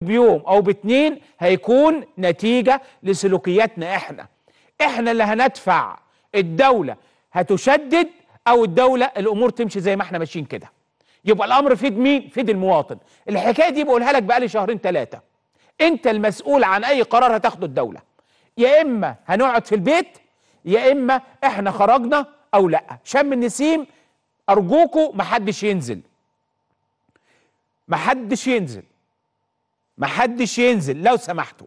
بيوم او باتنين هيكون نتيجه لسلوكياتنا احنا احنا اللي هندفع الدوله هتشدد او الدوله الامور تمشي زي ما احنا ماشيين كده يبقى الامر في مين في المواطن الحكايه دي بقولها لك بقالي شهرين ثلاثه انت المسؤول عن اي قرار هتاخده الدوله يا اما هنقعد في البيت يا اما احنا خرجنا او لا شم النسيم ارجوكوا محدش ينزل محدش ينزل ما حدش ينزل لو سمحتوا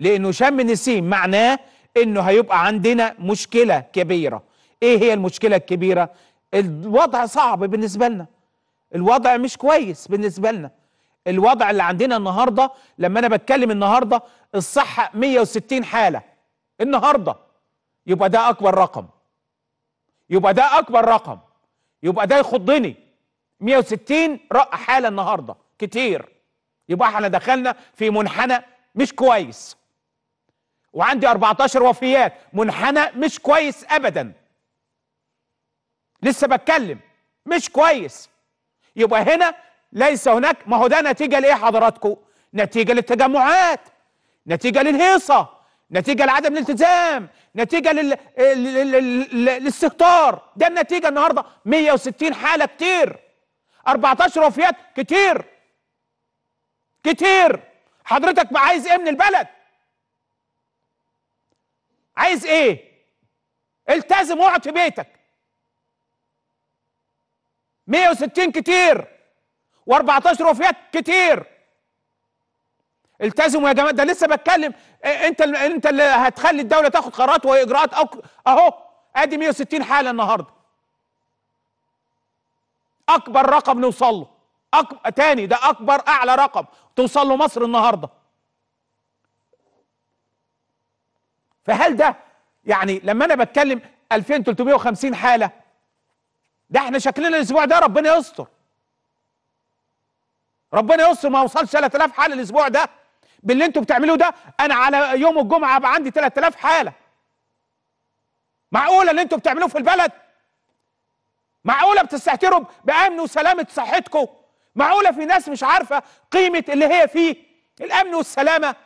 لانه شم نسيم معناه انه هيبقى عندنا مشكله كبيره ايه هي المشكله الكبيره الوضع صعب بالنسبه لنا الوضع مش كويس بالنسبه لنا الوضع اللي عندنا النهارده لما انا بتكلم النهارده الصحه 160 حاله النهارده يبقى ده اكبر رقم يبقى ده اكبر رقم يبقى ده يخضني 160 حاله النهارده كتير يبقى احنا دخلنا في منحنى مش كويس وعندي 14 وفيات منحنى مش كويس ابدا لسه بتكلم مش كويس يبقى هنا ليس هناك ما هو ده نتيجه لايه حضراتكم نتيجه للتجمعات نتيجه للهيصه نتيجه لعدم الالتزام نتيجه لل... للاستهتار ده النتيجه النهارده 160 حاله كتير 14 وفيات كتير كتير حضرتك ما عايز ايه من البلد عايز ايه التزم واقعد في بيتك 160 كتير و14 وفيات كتير التزموا يا جماعه ده لسه بتكلم إيه، انت اللي انت اللي هتخلي الدوله تاخد قرارات واجراءات اهو ادي 160 حاله النهارده اكبر رقم نوصل له أكبر تاني ده اكبر اعلى رقم توصل له مصر النهارده فهل ده يعني لما انا بتكلم 2350 حاله ده احنا شكلنا الاسبوع ده ربنا يستر ربنا يستر ما وصلش 3000 حاله الاسبوع ده باللي انتوا بتعملوه ده انا على يوم الجمعه بقى عندي 3000 حاله معقوله اللي انتوا بتعملوه في البلد معقوله بتستهتروا بامن وسلامه صحتكم معقولة في ناس مش عارفة قيمة اللي هي فيه الأمن والسلامة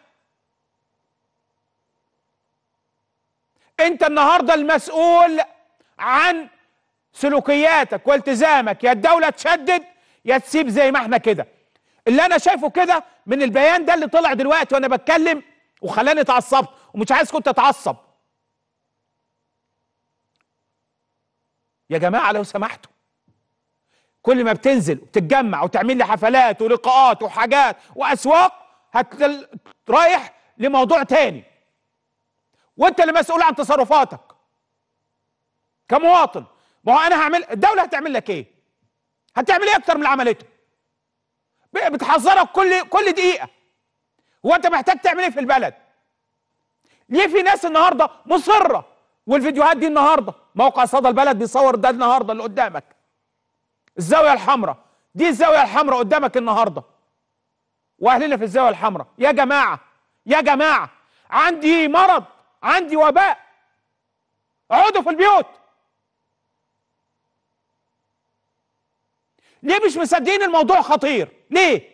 أنت النهاردة المسؤول عن سلوكياتك والتزامك يا الدولة تشدد يا تسيب زي ما احنا كده اللي أنا شايفه كده من البيان ده اللي طلع دلوقتي وأنا بتكلم وخلاني اتعصبت ومش عايز كنت أتعصب يا جماعة لو سمحتوا كل ما بتنزل وتتجمع وتعمل لي حفلات ولقاءات وحاجات واسواق هتل... رايح لموضوع تاني وانت اللي مسؤول عن تصرفاتك كمواطن ما هو انا هعمل الدوله هتعمل لك ايه هتعمل ايه اكتر من اللي عملته بتحذرك كل كل دقيقه هو انت محتاج تعمل ايه في البلد ليه في ناس النهارده مصره والفيديوهات دي النهارده موقع صدى البلد بيصور ده النهارده اللي قدامك الزاويه الحمراء دي الزاويه الحمراء قدامك النهارده واهلنا في الزاويه الحمراء يا جماعه يا جماعه عندي مرض عندي وباء اقعدوا في البيوت ليه مش مصدقين الموضوع خطير ليه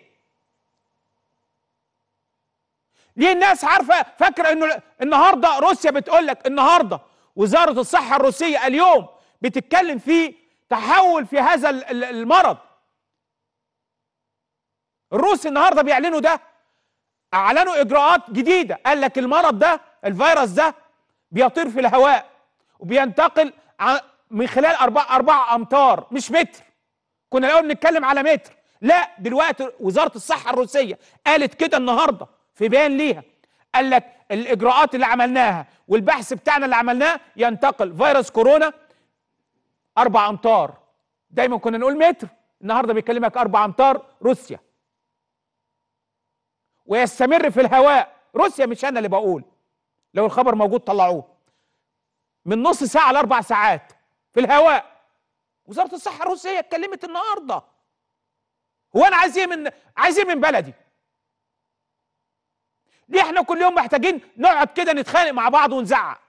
ليه الناس عارفه فاكره انه النهارده روسيا بتقول لك النهارده وزاره الصحه الروسيه اليوم بتتكلم في تحول في هذا المرض الروس النهارده بيعلنوا ده اعلنوا اجراءات جديده قال لك المرض ده الفيروس ده بيطير في الهواء وبينتقل من خلال اربع اربع امتار مش متر كنا الاول بنتكلم على متر لا دلوقتي وزاره الصحه الروسيه قالت كده النهارده في بيان ليها قال لك الاجراءات اللي عملناها والبحث بتاعنا اللي عملناه ينتقل فيروس كورونا أربع أمتار دايما كنا نقول متر النهارده بيكلمك أربع أمتار روسيا ويستمر في الهواء روسيا مش أنا اللي بقول لو الخبر موجود طلعوه من نص ساعة لأربع ساعات في الهواء وزارة الصحة الروسية اتكلمت النهارده هو أنا عايز إيه من عايز إيه من بلدي؟ ليه احنا كل يوم محتاجين نقعد كده نتخانق مع بعض ونزعق؟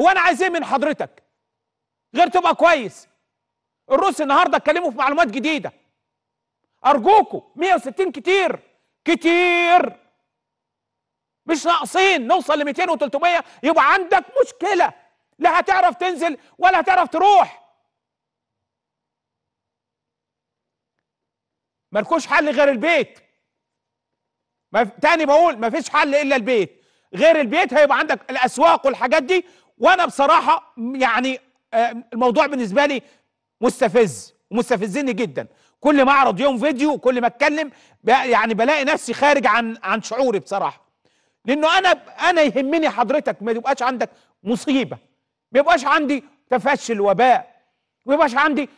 هو أنا عايز إيه من حضرتك؟ غير تبقى كويس الروس النهارده اتكلموا في معلومات جديده ارجوكوا 160 كتير كتير مش ناقصين نوصل ل 200 و300 يبقى عندك مشكله لا هتعرف تنزل ولا هتعرف تروح مالكوش حل غير البيت مف... تاني بقول مفيش حل الا البيت غير البيت هيبقى عندك الاسواق والحاجات دي وانا بصراحه يعني آه، الموضوع بالنسبه لي مستفز ومستفزني جدا كل ما اعرض يوم فيديو كل ما اتكلم يعني بلاقي نفسي خارج عن عن شعوري بصراحه لانه انا انا يهمني حضرتك ما يبقاش عندك مصيبه ما يبقاش عندي تفشي الوباء ما يبقاش عندي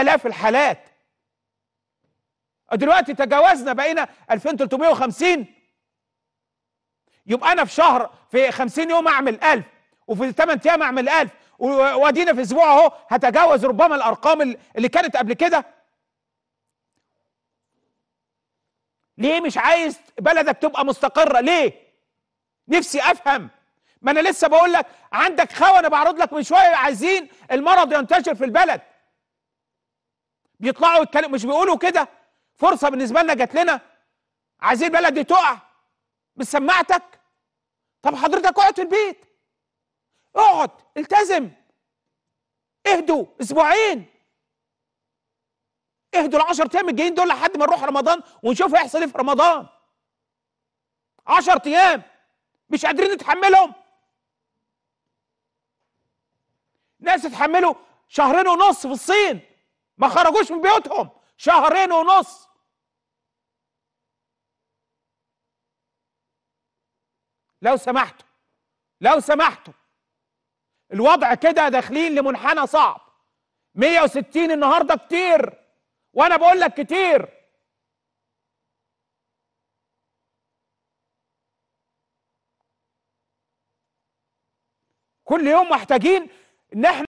الاف الحالات دلوقتي تجاوزنا بقينا 2350 يبقى انا في شهر في 50 يوم اعمل 1000 وفي 8 ايام اعمل 1000 وادينا في اسبوع اهو هتجاوز ربما الارقام اللي كانت قبل كده ليه مش عايز بلدك تبقى مستقره ليه نفسي افهم ما انا لسه بقول لك عندك خونه بعرض لك من شويه عايزين المرض ينتشر في البلد بيطلعوا يتكلموا مش بيقولوا كده فرصه بالنسبه لنا جات لنا عايزين بلدي تقع بسماعتك طب حضرتك اقعد في البيت اقعد التزم اهدوا اسبوعين اهدوا ال 10 ايام الجايين دول لحد ما نروح رمضان ونشوف إيه هيحصل ايه في رمضان 10 ايام مش قادرين نتحملهم ناس اتحملوا شهرين ونص في الصين ما خرجوش من بيوتهم شهرين ونص لو سمحتوا لو سمحتوا الوضع كده داخلين لمنحنى صعب 160 النهارده كتير وانا بقول لك كتير كل يوم محتاجين ان احنا